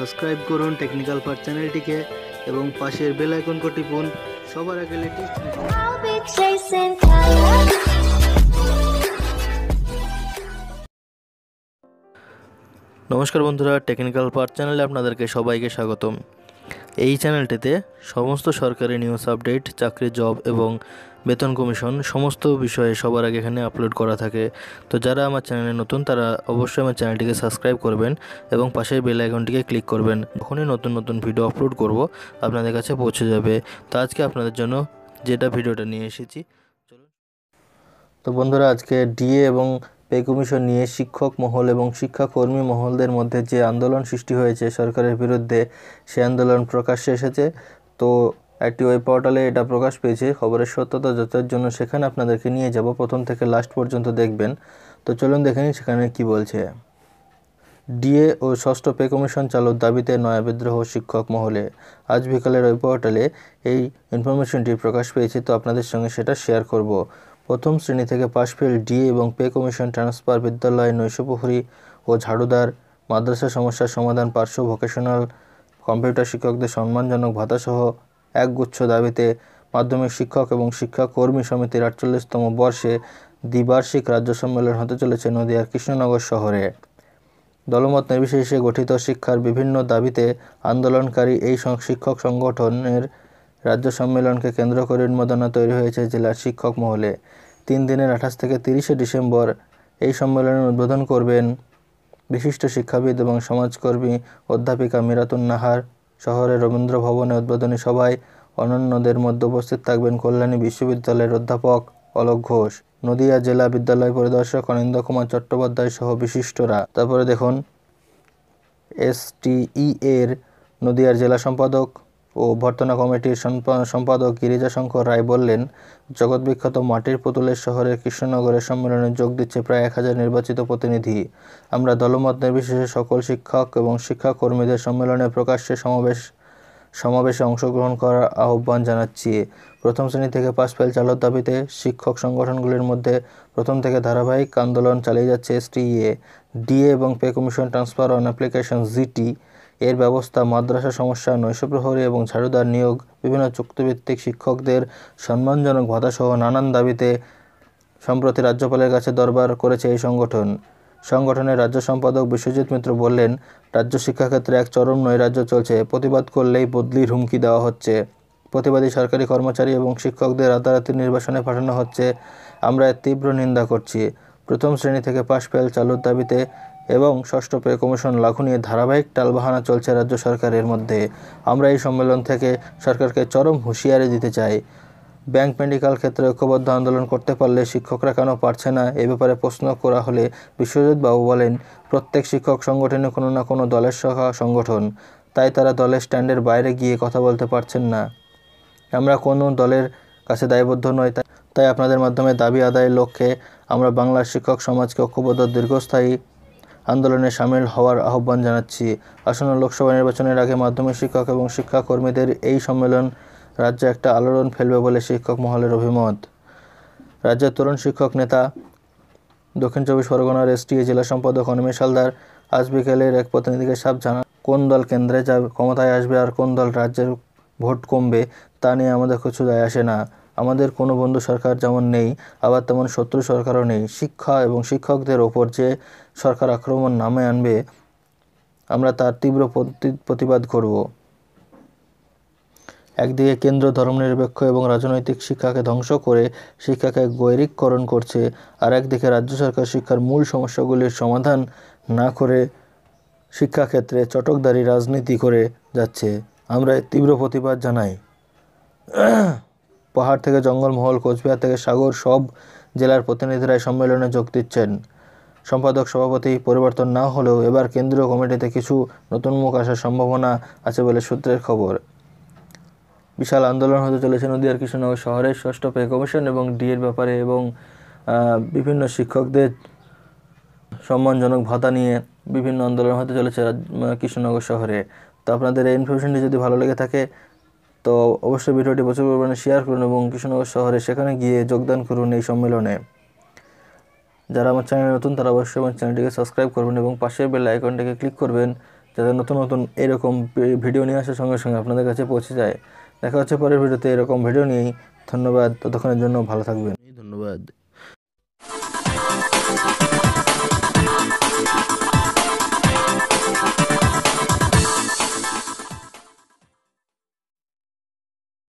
subscribe করুন technical fur চ্যানেলটিকে এবং পাশের বেল আইকনটি টিপুন সবার আগে লেটেস্ট নমস্কার বন্ধুরা টেকনিক্যাল পার চ্যানেলে আপনাদেরকে সবাইকে স্বাগতম এই চ্যানেলটিতে সমস্ত সরকারি নিউজ আপডেট চাকরি জব এবং বেতন কমিশন সমস্ত বিষয়ে সবার আগে এখানে আপলোড করা থাকে তো যারা আমার চ্যানেলে নতুন তারা অবশ্যই আমার চ্যানেলটিকে সাবস্ক্রাইব করবেন এবং পাশের বেল আইকনটিকে ক্লিক করবেন যখনই নতুন নতুন ভিডিও আপলোড করব আপনাদের কাছে পৌঁছে যাবে তো আজকে আপনাদের জন্য যেটা ভিডিওটা নিয়ে এসেছি তো বন্ধুরা আজকে ডিএ এবং পে কমিশন নিয়ে শিক্ষক মহল এবং শিক্ষাকর্মী মহলদের মধ্যে যে আন্দোলন সৃষ্টি হয়েছে সরকারের বিরুদ্ধে সে আন্দোলন প্রকাশ্যে এসেছে তো একটি ওয়েব পোর্টালে এটা প্রকাশ পেয়েছে খবরের সত্যতা যাচার জন্য সেখানে আপনাদেরকে নিয়ে যাব প্রথম থেকে লাস্ট পর্যন্ত দেখবেন তো চলুন দেখে নিন সেখানে কি বলছে ডিএ ও ষষ্ঠ পে কমিশন চালুর দাবিতে নয়া বিদ্রোহ শিক্ষক মহলে আজ বিকালের ওই পোর্টালে এই ইনফরমেশনটি প্রকাশ পেয়েছে তো আপনাদের সঙ্গে সেটা শেয়ার করব প্রথম শ্রেণী থেকে পাশ ফেল ডিএ এবং পে কমিশন ট্রান্সফার বিদ্যালয় নৈশপুখুরী ও ঝাড়ুদার মাদ্রাসা সমস্যার সমাধান পার্শ্ব ভোকেশনাল কম্পিউটার শিক্ষকদের সম্মানজনক ভাতাসহ একগুচ্ছ দাবিতে মাধ্যমিক শিক্ষক এবং শিক্ষা কর্মী সমিতির আটচল্লিশতম বর্ষে দ্বিবার্ষিক রাজ্য সম্মেলন হতে চলেছে নদীয়ার কৃষ্ণনগর শহরে দলমত নির্বিশেষে গঠিত শিক্ষার বিভিন্ন দাবিতে আন্দোলনকারী এই শিক্ষক সংগঠনের রাজ্য সম্মেলনকে কেন্দ্র করে উন্মাদনা তৈরি হয়েছে জেলার শিক্ষক মহলে তিন দিনের আঠাশ থেকে তিরিশে ডিসেম্বর এই সম্মেলনের উদ্বোধন করবেন বিশিষ্ট শিক্ষাবিদ এবং সমাজকর্মী অধ্যাপিকা মিরাতুন নাহার শহরের রবীন্দ্র ভবনে উদ্বোধনী সভায় অনন্যদের মধ্যে উপস্থিত থাকবেন কল্যাণী বিশ্ববিদ্যালয়ের অধ্যাপক অলোক ঘোষ নদিয়া জেলা বিদ্যালয় পরিদর্শক অনিন্দ কুমার চট্টোপাধ্যায় সহ বিশিষ্টরা তারপরে দেখুন এসটিই এর নদিয়ার জেলা সম্পাদক ও অভ্যর্থনা কমিটির সম্পাদক গিরিজা শঙ্কর রায় বললেন জগৎবিখ্যাত মাটির পুতুলের শহরের কৃষ্ণনগরের সম্মেলনে যোগ দিচ্ছে প্রায় এক হাজার নির্বাচিত প্রতিনিধি আমরা দলমত নির্বিশেষে সকল শিক্ষক এবং শিক্ষাকর্মীদের সম্মেলনে প্রকাশ্যে সমাবেশ সমাবেশে অংশগ্রহণ করার আহ্বান জানাচ্ছি প্রথম শ্রেণী থেকে পাস ফেল চালুর দাবিতে শিক্ষক সংগঠনগুলির মধ্যে প্রথম থেকে ধারাবাহিক আন্দোলন চালিয়ে যাচ্ছে এসটিএ ডিএ এবং pay commission transfer on application GT এর ব্যবস্থা মাদ্রাসা সমস্যা নৈশপ্রহরী এবং ঝাড়ুদার নিয়োগ বিভিন্ন চুক্তিভিত্তিক শিক্ষকদের সম্মানজনক ভাতাসহ নানান দাবিতে সম্প্রতি রাজ্যপালের কাছে দরবার করেছে এই সংগঠন সংগঠনের রাজ্য সম্পাদক বিশ্বজিৎ মিত্র বললেন রাজ্য শিক্ষাক্ষেত্রে এক চরম নৈরাজ্য চলছে প্রতিবাদ করলেই বদলির হুমকি দেওয়া হচ্ছে প্রতিবাদী সরকারি কর্মচারী এবং শিক্ষকদের রাতারাতি নির্বাসনে পাঠানো হচ্ছে আমরা তীব্র নিন্দা করছি প্রথম শ্রেণী থেকে পাশ ফেল চালুর দাবিতে এবং ষষ্ঠ পে কমিশন লাঘু নিয়ে ধারাবাহিক টালবাহানা চলছে রাজ্য সরকারের মধ্যে আমরা এই সম্মেলন থেকে সরকারকে চরম হুঁশিয়ারি দিতে চাই ব্যাংক মেডিকেল ক্ষেত্রে ঐক্যবদ্ধ আন্দোলন করতে পারলে শিক্ষকরা কেন পারছে না এ ব্যাপারে প্রশ্ন করা হলে বিশ্বজিৎ বাবু বলেন প্রত্যেক শিক্ষক সংগঠনে কোনো না কোনো দলের সহা সংগঠন তাই তারা দলের স্ট্যান্ডের বাইরে গিয়ে কথা বলতে পারছেন না আমরা কোনো দলের কাছে দায়বদ্ধ নয় তাই আপনাদের মাধ্যমে দাবি আদায়ের লক্ষ্যে আমরা বাংলার শিক্ষক সমাজকে ঐক্যবদ্ধ দীর্ঘস্থায়ী আন্দোলনে সামিল হওয়ার আহ্বান জানাচ্ছি আসন্ন লোকসভা নির্বাচনের আগে মাধ্যমিক শিক্ষক এবং শিক্ষাকর্মীদের এই সম্মেলন রাজ্যে একটা আলোড়ন ফেলবে বলে শিক্ষক মহলের অভিমত রাজ্যের তরুণ শিক্ষক নেতা দক্ষিণ চব্বিশ পরগনার এসটিএ জেলা সম্পাদক অনিমেষ হালদার আজ বিকেলের এক প্রতিনিধিকে সাপ জানান কোন দল কেন্দ্রে যা ক্ষমতায় আসবে আর কোন দল রাজ্যের ভোট কমবে তা নিয়ে আমাদের কিছু দায় আসে না আমাদের কোনো বন্ধু সরকার যেমন নেই আবার তেমন শত্রু সরকারও নেই শিক্ষা এবং শিক্ষকদের ওপর যে সরকার আক্রমণ নামে আনবে আমরা তার তীব্র প্রতিবাদ করব একদিকে কেন্দ্র ধর্মনিরপেক্ষ এবং রাজনৈতিক শিক্ষাকে ধ্বংস করে শিক্ষাকে গৈরিককরণ করছে আর একদিকে রাজ্য সরকার শিক্ষার মূল সমস্যাগুলির সমাধান না করে শিক্ষাক্ষেত্রে চটকদারি রাজনীতি করে যাচ্ছে আমরা তীব্র প্রতিবাদ জানাই পাহাড় থেকে জঙ্গলমহল কোচবিহার থেকে সাগর সব জেলার প্রতিনিধিরা সম্মেলনে যোগ দিচ্ছেন সম্পাদক সভাপতি পরিবর্তন না হলেও এবার কেন্দ্রীয় কমিটিতে কিছু নতুন মুখ আসার সম্ভাবনা আছে বলে সূত্রের খবর বিশাল আন্দোলন হতে চলেছে নদীয়ার কৃষ্ণনগর শহরের ষষ্ঠ পে কমিশন এবং ডিএর ব্যাপারে এবং বিভিন্ন শিক্ষকদের সম্মানজনক ভাতা নিয়ে বিভিন্ন আন্দোলন হতে চলেছে কৃষ্ণনগর শহরে তো আপনাদের এই ইনফরমেশনটি যদি ভালো লেগে থাকে তো অবশ্যই ভিডিওটি প্রচুর পরিমাণে শেয়ার করুন এবং কৃষ্ণনগর শহরে সেখানে গিয়ে যোগদান করুন এই সম্মেলনে যারা আমার চ্যানেলে নতুন তারা অবশ্যই আমার চ্যানেলটিকে সাবস্ক্রাইব করবেন এবং পাশের বেল আইকনটিকে ক্লিক করবেন যাতে নতুন নতুন এরকম ভিডিও নিয়ে আসার সঙ্গে সঙ্গে আপনাদের কাছে পৌঁছে যায় দেখা হচ্ছে পরের ভিডিওতে এরকম ভিডিও নিয়েই ধন্যবাদ ততক্ষণের জন্য ভালো থাকবেন ধন্যবাদ